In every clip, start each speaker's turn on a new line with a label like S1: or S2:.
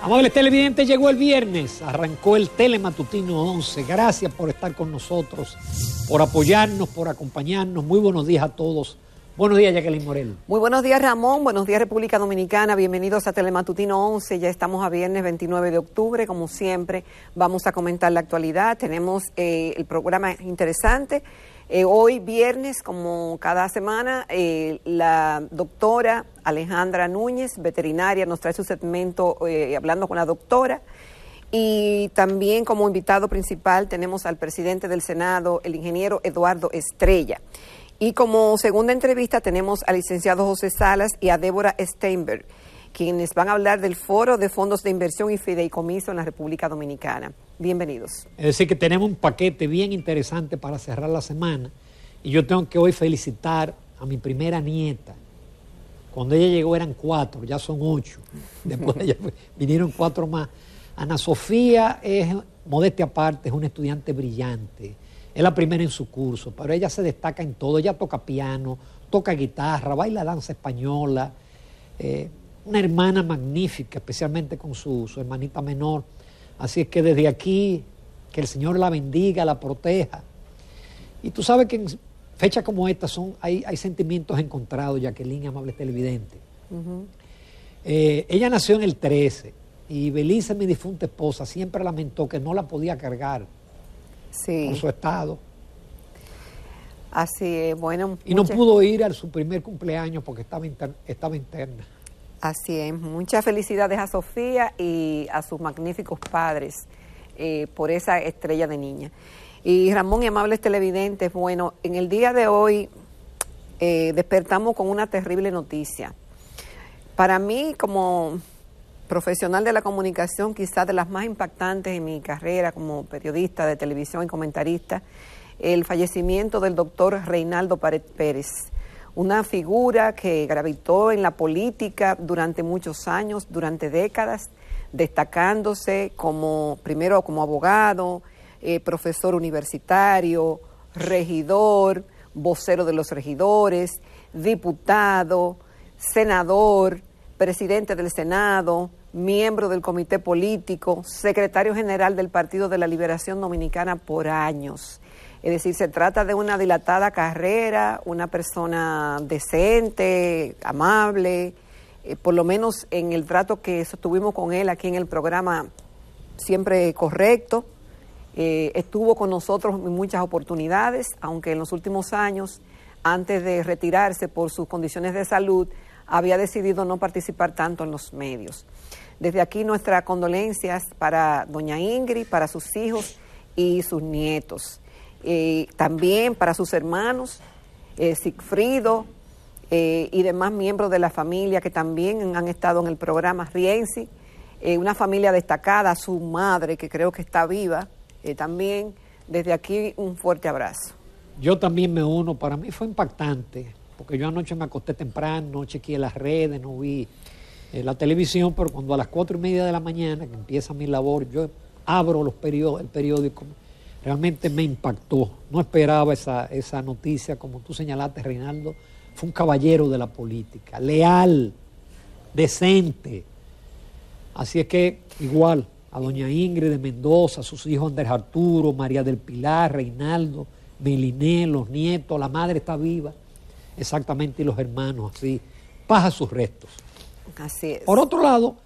S1: Amables televidentes, llegó el viernes, arrancó el Telematutino 11. Gracias por estar con nosotros, por apoyarnos, por acompañarnos. Muy buenos días a todos. Buenos días, Jacqueline Morel.
S2: Muy buenos días, Ramón. Buenos días, República Dominicana. Bienvenidos a Telematutino 11. Ya estamos a viernes 29 de octubre. Como siempre, vamos a comentar la actualidad. Tenemos eh, el programa interesante. Eh, hoy, viernes, como cada semana, eh, la doctora Alejandra Núñez, veterinaria, nos trae su segmento eh, hablando con la doctora. Y también como invitado principal tenemos al presidente del Senado, el ingeniero Eduardo Estrella. Y como segunda entrevista tenemos al licenciado José Salas y a Débora Steinberg quienes van a hablar del Foro de Fondos de Inversión y Fideicomiso en la República Dominicana. Bienvenidos.
S1: Es decir, que tenemos un paquete bien interesante para cerrar la semana. Y yo tengo que hoy felicitar a mi primera nieta. Cuando ella llegó eran cuatro, ya son ocho. Después ella, vinieron cuatro más. Ana Sofía es, modestia aparte, es una estudiante brillante. Es la primera en su curso, pero ella se destaca en todo. Ella toca piano, toca guitarra, baila danza española. Eh, una hermana magnífica, especialmente con su, hermanita menor. Así es que desde aquí, que el Señor la bendiga, la proteja. Y tú sabes que en fechas como estas son, hay, hay sentimientos encontrados, Jacqueline, amable televidente. Eh, ella nació en el 13 y Belice, mi difunta esposa, siempre lamentó que no la podía cargar sí. con su estado. Así es, bueno. Y no pudo ir a su primer cumpleaños porque estaba, estaba interna.
S2: Así es, muchas felicidades a Sofía y a sus magníficos padres eh, por esa estrella de niña. Y Ramón y amables televidentes, bueno, en el día de hoy eh, despertamos con una terrible noticia. Para mí, como profesional de la comunicación, quizás de las más impactantes en mi carrera como periodista de televisión y comentarista, el fallecimiento del doctor Reinaldo Pared Pérez una figura que gravitó en la política durante muchos años, durante décadas, destacándose como primero como abogado, eh, profesor universitario, regidor, vocero de los regidores, diputado, senador, presidente del Senado, miembro del comité político, secretario general del Partido de la Liberación Dominicana por años. Es decir, se trata de una dilatada carrera, una persona decente, amable, eh, por lo menos en el trato que sostuvimos con él aquí en el programa, siempre correcto. Eh, estuvo con nosotros en muchas oportunidades, aunque en los últimos años, antes de retirarse por sus condiciones de salud, había decidido no participar tanto en los medios. Desde aquí nuestras condolencias para doña Ingrid, para sus hijos y sus nietos. Eh, también para sus hermanos, eh, Sigfrido eh, y demás miembros de la familia que también han estado en el programa Rienzi, una familia destacada, su madre que creo que está viva también. Desde aquí un fuerte abrazo.
S1: Yo también me uno, para mí fue impactante, porque yo anoche me acosté temprano, no chequeé las redes, no vi la televisión, pero cuando a las cuatro y media de la mañana, que empieza mi labor, yo abro los el periódico realmente me impactó. No esperaba esa, noticia, como tú señalaste, Reinaldo. Fue un caballero de la política, leal, decente. Así es que igual a doña Ingrid de Mendoza, sus hijos Andrés Arturo, María del Pilar, Reinaldo, Meliné, los nietos, la madre está viva, exactamente, y los hermanos, así, Pasa sus restos. Así es. Por otro lado,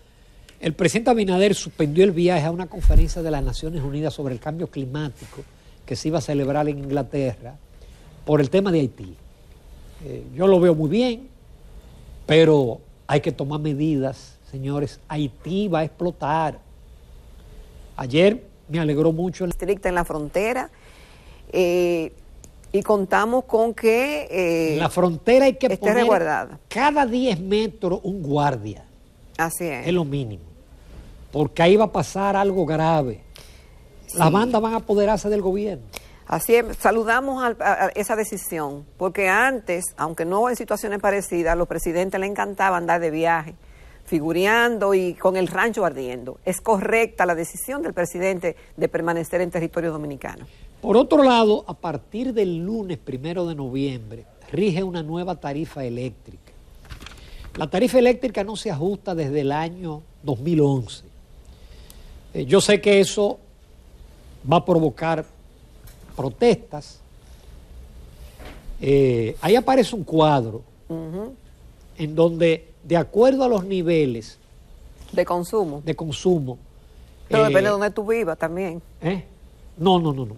S1: el presidente Abinader suspendió el viaje a una conferencia de las Naciones Unidas sobre el cambio climático que se iba a celebrar en Inglaterra por el tema de Haití. Eh, yo lo veo muy bien, pero hay que tomar medidas, señores. Haití va
S2: a explotar. Ayer me alegró mucho. Estricta en la frontera. Eh, y contamos con que... Eh, la frontera hay que poner
S1: cada 10 metros un guardia. Así es. Es lo mínimo
S2: porque ahí va a pasar algo grave. La banda bandas van a apoderarse del gobierno. Así es, saludamos a, esa decisión, porque antes, aunque no en situaciones parecidas, a los presidentes le encantaba andar de viaje, figureando y con el rancho ardiendo. Es correcta la decisión del presidente de permanecer en territorio dominicano.
S1: Por otro lado, a partir del lunes primero de noviembre, rige una nueva tarifa eléctrica. La tarifa eléctrica no se ajusta desde el año 2011. Eh, yo sé que eso va a provocar protestas. Eh, ahí aparece un cuadro en donde, de acuerdo a los niveles
S2: de consumo,
S1: de consumo
S2: pero eh, depende de donde tú vivas también.
S1: No, no, no, no.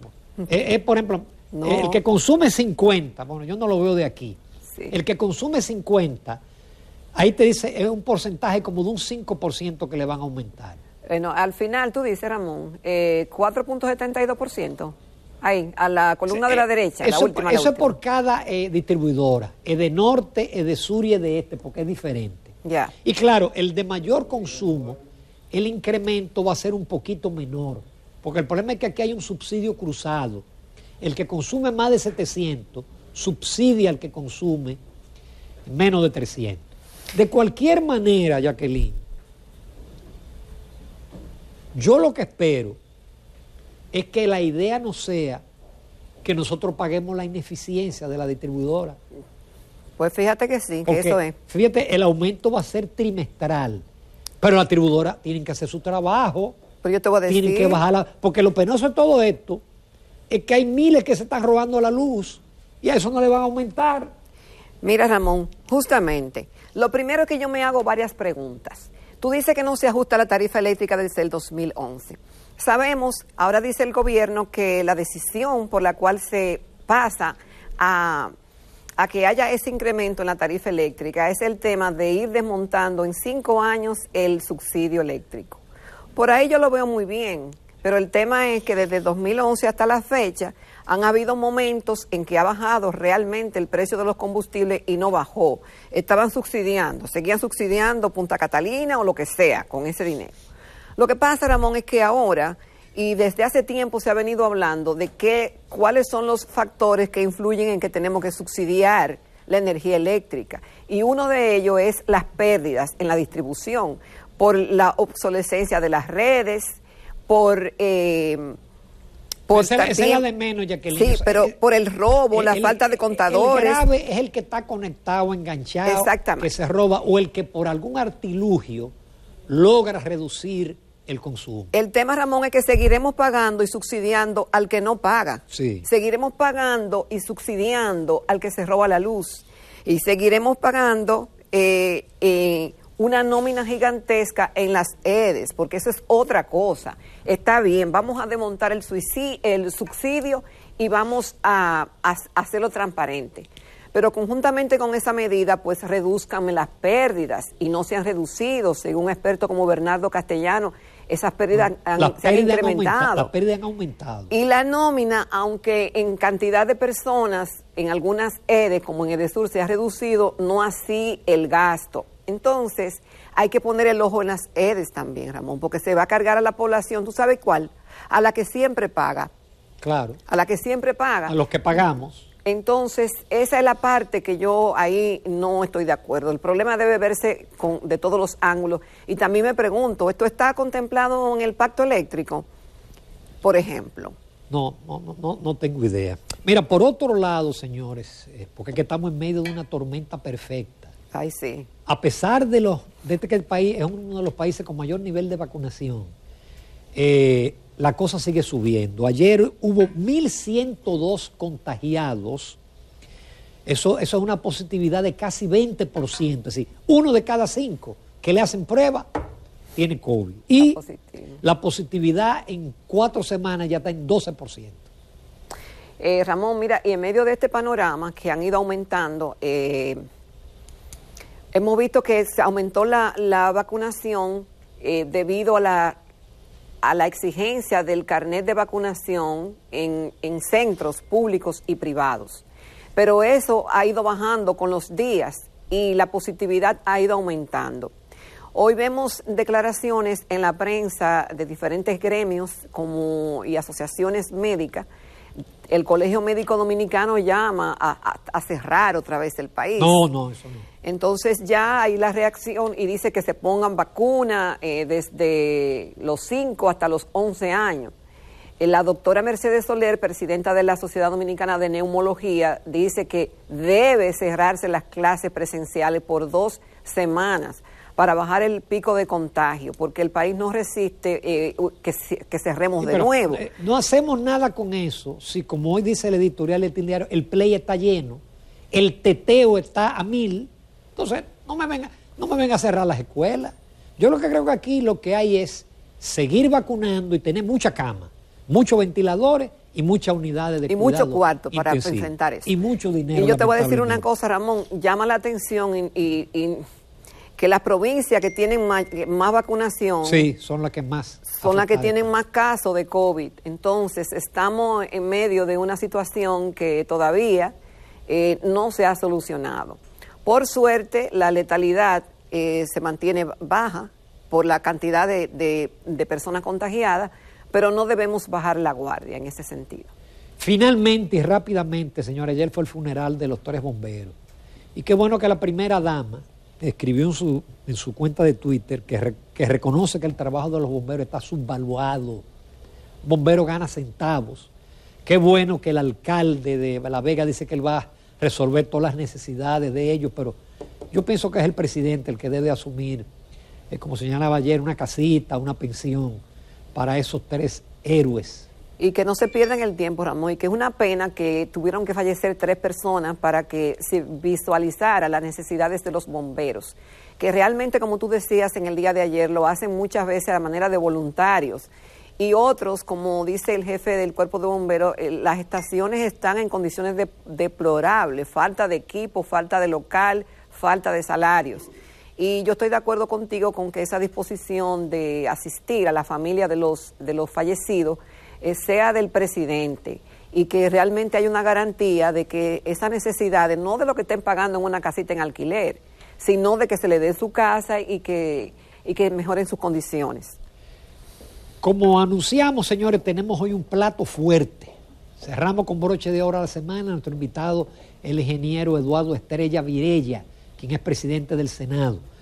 S1: es, por ejemplo, el que consume 50, bueno, yo no lo veo de aquí. El que consume 50, ahí te dice, es un porcentaje como de un 5% que le van a aumentar.
S2: Bueno, al final tú dices, Ramón, 4.72%. Eh, Ahí, a la columna de la eh, derecha. Eso, la última, eso es
S1: por cada eh, distribuidora. Es de norte, es de sur y es de este, porque es diferente. Ya. Y claro, el de mayor consumo, el incremento va a ser un poquito menor. Porque el problema es que aquí hay un subsidio cruzado. El que consume más de 700 subsidia al que consume menos de 300. De cualquier manera, Jacqueline yo lo que espero es que la idea no sea que nosotros paguemos la ineficiencia de la distribuidora. Pues fíjate
S2: que sí, que eso es.
S1: Fíjate, el aumento va a ser trimestral, pero la distribuidora tiene que hacer su trabajo. Pero yo te voy a decir. Tienen que bajar Porque lo penoso de todo esto es
S2: que hay miles que se están robando la luz y a eso no le van a aumentar. Mira, Ramón, justamente, lo primero que yo me hago varias preguntas. Tú dices que no se ajusta la tarifa eléctrica desde el 2011. Sabemos, ahora dice el gobierno, que la decisión por la cual se pasa a, a, que haya ese incremento en la tarifa eléctrica es el tema de ir desmontando en cinco años el subsidio eléctrico. Por ahí yo lo veo muy bien, pero el tema es que desde 2011 hasta la fecha han habido momentos en que ha bajado realmente el precio de los combustibles y no bajó. Estaban subsidiando, seguían subsidiando Punta Catalina o lo que sea con ese dinero. Lo que pasa, Ramón, es que ahora y desde hace tiempo se ha venido hablando de que, cuáles son los factores que influyen en que tenemos que subsidiar la energía eléctrica. Y uno de ellos es las pérdidas en la distribución por la obsolescencia de las redes, por... Eh, pues por de menos, Jacqueline. Sí, pero por el robo, la falta de contadores. El grave
S1: es el que está conectado, enganchado, Exactamente. que se roba, o el que por algún artilugio logra
S2: reducir
S1: el consumo.
S2: El tema, Ramón, es que seguiremos pagando y subsidiando al que no paga. Sí. Seguiremos pagando y subsidiando al que se roba la luz. Y seguiremos pagando eh, eh, una nómina gigantesca en las EDES, porque eso es otra cosa. Está bien, vamos a desmontar el, el subsidio y vamos a, hacerlo transparente. Pero conjuntamente con esa medida, pues reduzcanme las pérdidas y no se han reducido, según un experto como Bernardo Castellano, esas pérdidas han, se han incrementado. las
S1: pérdidas han aumentado.
S2: Y la nómina, aunque en cantidad de personas, en algunas EDES, como en EDESUR, se ha reducido, no así el gasto. Entonces, hay que poner el ojo en las EDES también, Ramón, porque se va a cargar a la población, ¿tú sabes cuál? A la que siempre paga. Claro. A la que siempre paga. A los que pagamos. Entonces, esa es la parte que yo ahí no estoy de acuerdo. El problema debe verse con, de todos los ángulos. Y también me pregunto, ¿esto está contemplado en el pacto eléctrico? Por ejemplo. No, no, no,
S1: no tengo idea. Mira, por otro lado, señores, eh, porque estamos en medio de una tormenta perfecta a pesar de los, este que el país es uno de los países con mayor nivel de vacunación, eh, la cosa sigue subiendo. Ayer hubo 1.102 contagiados. Eso, es una positividad de casi 20%. Es decir, uno de cada cinco que le hacen prueba tiene COVID. Y la positividad en cuatro semanas ya está en 12%.
S2: Eh, Ramón, mira, y en medio de este panorama que han ido aumentando eh, Hemos visto que se aumentó la, vacunación eh, debido a la, a la exigencia del carnet de vacunación en, en centros públicos y privados. Pero eso ha ido bajando con los días y la positividad ha ido aumentando. Hoy vemos declaraciones en la prensa de diferentes gremios como, y asociaciones médicas el Colegio Médico Dominicano llama a, cerrar otra vez el país. No, no, eso no. Entonces ya hay la reacción y dice que se pongan vacuna eh, desde los 5 hasta los 11 años. Eh, la doctora Mercedes Soler, presidenta de la Sociedad Dominicana de Neumología, dice que debe cerrarse las clases presenciales por dos semanas para bajar el pico de contagio, porque el país no resiste eh, que, cerremos de nuevo. Eh,
S1: no hacemos nada con eso si, como hoy dice el editorial de Diario, el play está lleno, el teteo está a mil, entonces no me venga, no me venga a cerrar las escuelas. Yo lo que creo que aquí lo que hay es seguir vacunando y tener mucha cama, muchos ventiladores y muchas unidades de y Y mucho cuarto para presentar enfrentar eso. Y mucho dinero. Y yo te voy a decir una
S2: cosa, Ramón, llama la atención y que las provincias que tienen más, vacunación. Sí,
S1: son las que más. Son las que tienen
S2: más casos de COVID. Entonces, estamos en medio de una situación que todavía eh, no se ha solucionado. Por suerte, la letalidad eh, se mantiene baja por la cantidad de, de personas contagiadas, pero no debemos bajar la guardia en ese sentido.
S1: Finalmente y rápidamente, señora, ayer fue el funeral de los tres bomberos. Y qué bueno que la primera dama escribió en su, en su cuenta de Twitter que, reconoce que el trabajo de los bomberos está subvaluado. Bombero gana centavos. Qué bueno que el alcalde de La Vega dice que él va a resolver todas las necesidades de ellos, pero yo pienso que es el presidente el que debe asumir, eh, como señalaba ayer, una casita, una pensión para esos tres héroes
S2: y que no se pierdan el tiempo, Ramón, y que es una pena que tuvieron que fallecer tres personas para que se visualizara las necesidades de los bomberos, que realmente, como tú decías en el día de ayer, lo hacen muchas veces a manera de voluntarios. Y otros, como dice el jefe del cuerpo de bomberos, eh, las estaciones están en condiciones de, deplorables, falta de equipo, falta de local, falta de salarios. Y yo estoy de acuerdo contigo con que esa disposición de asistir a la familia de los, de los fallecidos eh, sea del presidente y que realmente hay una garantía de que esas necesidades, no de lo que estén pagando en una casita en alquiler, sino de que se le dé su casa y que, y que mejoren sus condiciones.
S1: Como anunciamos, señores, tenemos hoy un plato fuerte. Cerramos con broche de oro la semana nuestro invitado, el ingeniero Eduardo Estrella Virella, quien es presidente del Senado.